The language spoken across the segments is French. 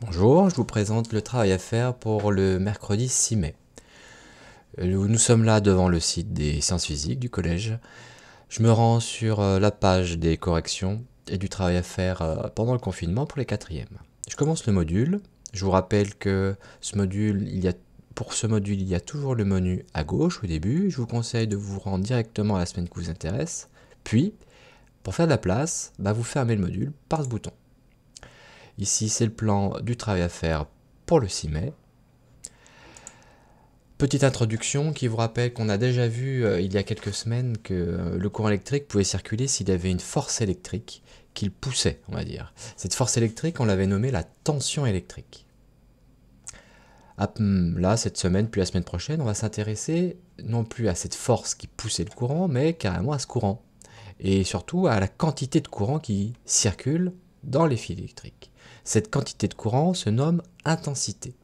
Bonjour, je vous présente le travail à faire pour le mercredi 6 mai. Euh, nous sommes là devant le site des sciences physiques du collège. Je me rends sur euh, la page des corrections et du travail à faire euh, pendant le confinement pour les quatrièmes. Je commence le module. Je vous rappelle que ce module, il a, pour ce module, il y a toujours le menu à gauche au début. Je vous conseille de vous rendre directement à la semaine qui vous intéresse. Puis, pour faire de la place, bah, vous fermez le module par ce bouton. Ici, c'est le plan du travail à faire pour le 6 mai. Petite introduction qui vous rappelle qu'on a déjà vu euh, il y a quelques semaines que euh, le courant électrique pouvait circuler s'il y avait une force électrique qu'il poussait, on va dire. Cette force électrique, on l'avait nommée la tension électrique. Ah, hmm, là, cette semaine, puis la semaine prochaine, on va s'intéresser non plus à cette force qui poussait le courant, mais carrément à ce courant. Et surtout à la quantité de courant qui circule dans les fils électriques. Cette quantité de courant se nomme intensité.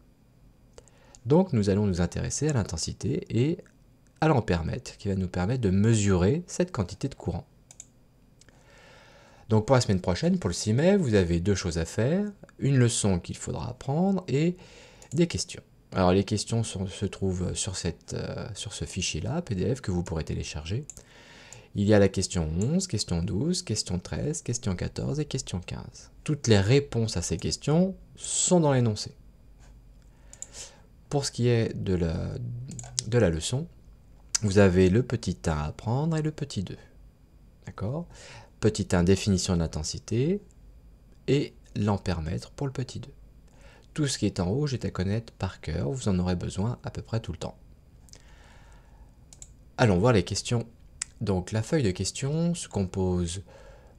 Donc nous allons nous intéresser à l'intensité et à permettre, qui va nous permettre de mesurer cette quantité de courant. Donc pour la semaine prochaine, pour le 6 mai, vous avez deux choses à faire, une leçon qu'il faudra apprendre et des questions. Alors les questions se trouvent euh, sur ce fichier-là, PDF, que vous pourrez télécharger. Il y a la question 11, question 12, question 13, question 14 et question 15. Toutes les réponses à ces questions sont dans l'énoncé. Pour ce qui est de la, de la leçon, vous avez le petit 1 à apprendre et le petit 2. D'accord Petit 1, définition d'intensité et l'en permettre pour le petit 2. Tout ce qui est en rouge est à connaître par cœur, vous en aurez besoin à peu près tout le temps. Allons voir les questions donc la feuille de questions se compose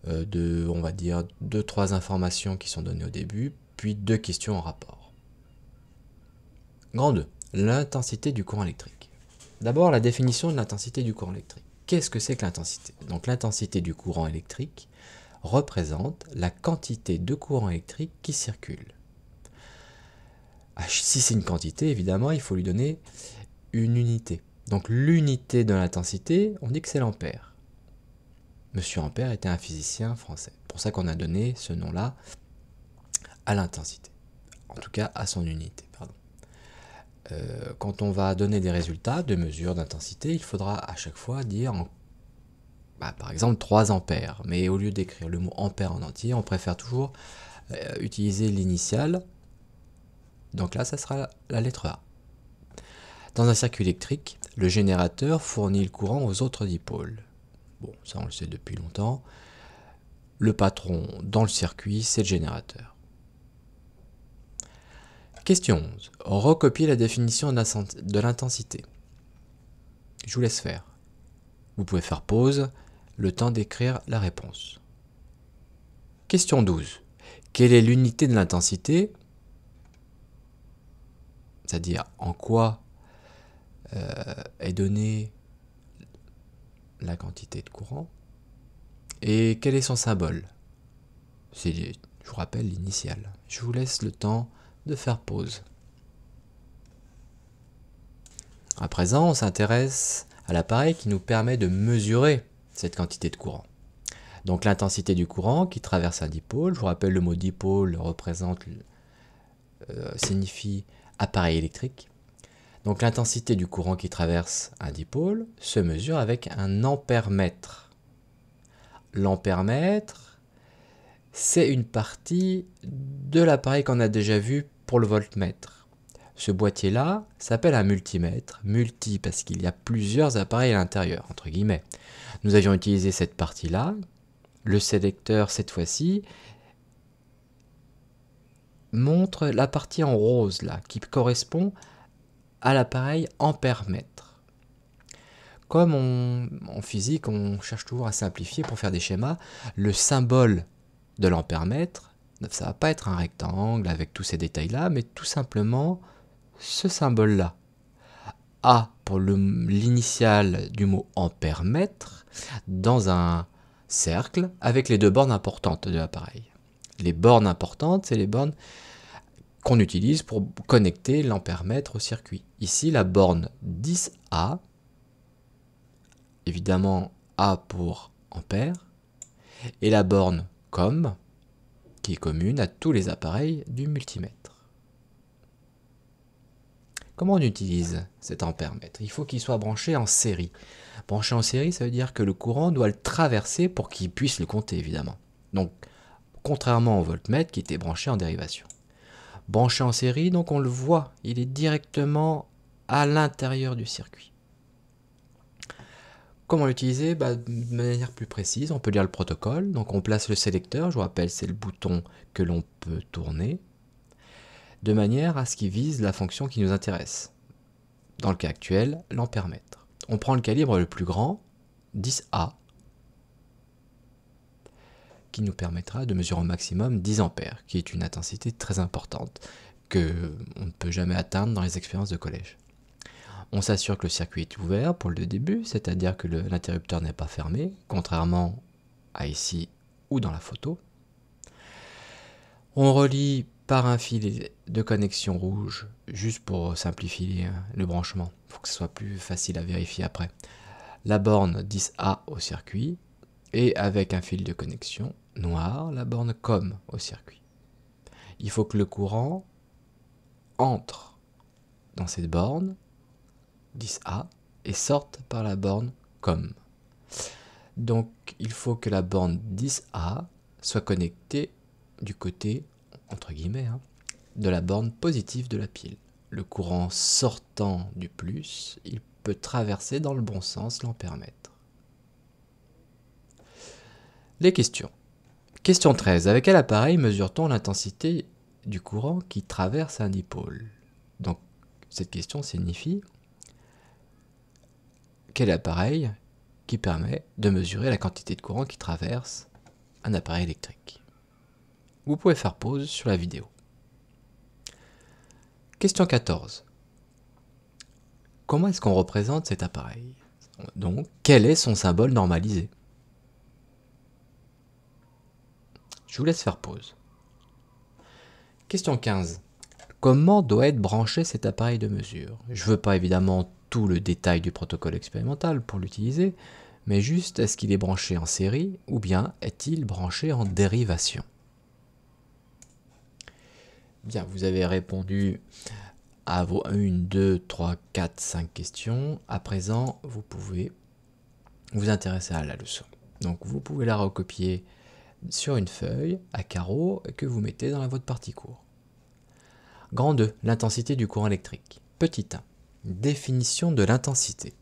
euh, de, on va dire, deux, trois informations qui sont données au début, puis deux questions en rapport. Grand 2. L'intensité du courant électrique. D'abord, la définition de l'intensité du courant électrique. Qu'est-ce que c'est que l'intensité Donc l'intensité du courant électrique représente la quantité de courant électrique qui circule. Ah, si c'est une quantité, évidemment, il faut lui donner une unité. Donc l'unité de l'intensité, on dit que c'est l'ampère. Monsieur Ampère était un physicien français. C'est Pour ça qu'on a donné ce nom-là à l'intensité. En tout cas, à son unité. Pardon. Euh, quand on va donner des résultats de mesure d'intensité, il faudra à chaque fois dire en bah, par exemple 3 ampères. Mais au lieu d'écrire le mot ampère en entier, on préfère toujours euh, utiliser l'initiale. Donc là, ça sera la lettre A. Dans un circuit électrique, le générateur fournit le courant aux autres dipôles. Bon, ça on le sait depuis longtemps. Le patron dans le circuit, c'est le générateur. Question 11. Recopiez la définition de l'intensité. Je vous laisse faire. Vous pouvez faire pause, le temps d'écrire la réponse. Question 12. Quelle est l'unité de l'intensité C'est-à-dire en quoi euh, est donnée la quantité de courant et quel est son symbole. C'est, je vous rappelle, l'initiale. Je vous laisse le temps de faire pause. À présent, on s'intéresse à l'appareil qui nous permet de mesurer cette quantité de courant. Donc l'intensité du courant qui traverse un dipôle, je vous rappelle le mot dipôle représente, euh, signifie appareil électrique. Donc l'intensité du courant qui traverse un dipôle se mesure avec un ampèremètre. L'ampèremètre, c'est une partie de l'appareil qu'on a déjà vu pour le voltmètre. Ce boîtier-là s'appelle un multimètre, multi parce qu'il y a plusieurs appareils à l'intérieur, entre guillemets. Nous avions utilisé cette partie-là, le sélecteur cette fois-ci montre la partie en rose là, qui correspond à l'appareil en mètre. Comme en physique, on cherche toujours à simplifier pour faire des schémas, le symbole de l'ampère mètre, ça va pas être un rectangle avec tous ces détails-là, mais tout simplement ce symbole-là. A pour l'initial du mot ampère mètre dans un cercle avec les deux bornes importantes de l'appareil. Les bornes importantes, c'est les bornes qu'on utilise pour connecter l'ampèremètre au circuit. Ici, la borne 10A, évidemment A pour ampère, et la borne COM, qui est commune à tous les appareils du multimètre. Comment on utilise cet ampèremètre Il faut qu'il soit branché en série. Branché en série, ça veut dire que le courant doit le traverser pour qu'il puisse le compter, évidemment. Donc, contrairement au voltmètre qui était branché en dérivation branché en série, donc on le voit, il est directement à l'intérieur du circuit. Comment l'utiliser bah, De manière plus précise, on peut lire le protocole. Donc on place le sélecteur, je vous rappelle, c'est le bouton que l'on peut tourner, de manière à ce qu'il vise la fonction qui nous intéresse. Dans le cas actuel, permettre. On prend le calibre le plus grand, 10A, qui nous permettra de mesurer au maximum 10 ampères, qui est une intensité très importante que on ne peut jamais atteindre dans les expériences de collège. On s'assure que le circuit est ouvert pour le début, c'est-à-dire que l'interrupteur n'est pas fermé, contrairement à ici ou dans la photo. On relie par un fil de connexion rouge, juste pour simplifier le branchement, pour que ce soit plus facile à vérifier après. La borne 10A au circuit, et avec un fil de connexion noire, la borne COM au circuit. Il faut que le courant entre dans cette borne 10A et sorte par la borne COM. Donc il faut que la borne 10A soit connectée du côté, entre guillemets, hein, de la borne positive de la pile. Le courant sortant du plus, il peut traverser dans le bon sens l'en permettre. Les questions. Question 13. Avec quel appareil mesure-t-on l'intensité du courant qui traverse un dipôle Donc, cette question signifie quel appareil qui permet de mesurer la quantité de courant qui traverse un appareil électrique. Vous pouvez faire pause sur la vidéo. Question 14. Comment est-ce qu'on représente cet appareil Donc, quel est son symbole normalisé Je vous laisse faire pause. Question 15. Comment doit être branché cet appareil de mesure Je ne veux pas évidemment tout le détail du protocole expérimental pour l'utiliser, mais juste est-ce qu'il est branché en série ou bien est-il branché en dérivation Bien, vous avez répondu à vos 1, 2, 3, 4, 5 questions. À présent, vous pouvez vous intéresser à la leçon. Donc vous pouvez la recopier sur une feuille à carreaux que vous mettez dans votre partie court. Grand 2, l'intensité du courant électrique. Petit 1, définition de l'intensité.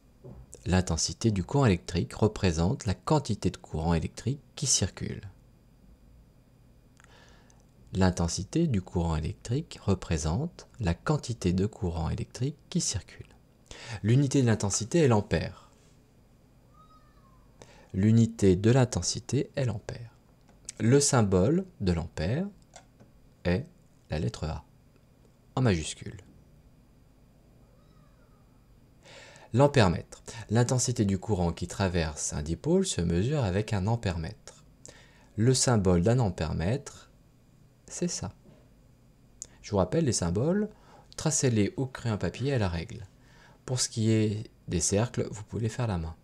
L'intensité du courant électrique représente la quantité de courant électrique qui circule. L'intensité du courant électrique représente la quantité de courant électrique qui circule. L'unité de l'intensité est l'ampère. L'unité de l'intensité est l'ampère le symbole de l'ampère est la lettre A, en majuscule. L'ampèremètre. L'intensité du courant qui traverse un dipôle se mesure avec un ampèremètre. Le symbole d'un ampèremètre, c'est ça. Je vous rappelle les symboles, tracez-les au crayon papier à la règle. Pour ce qui est des cercles, vous pouvez les faire la main.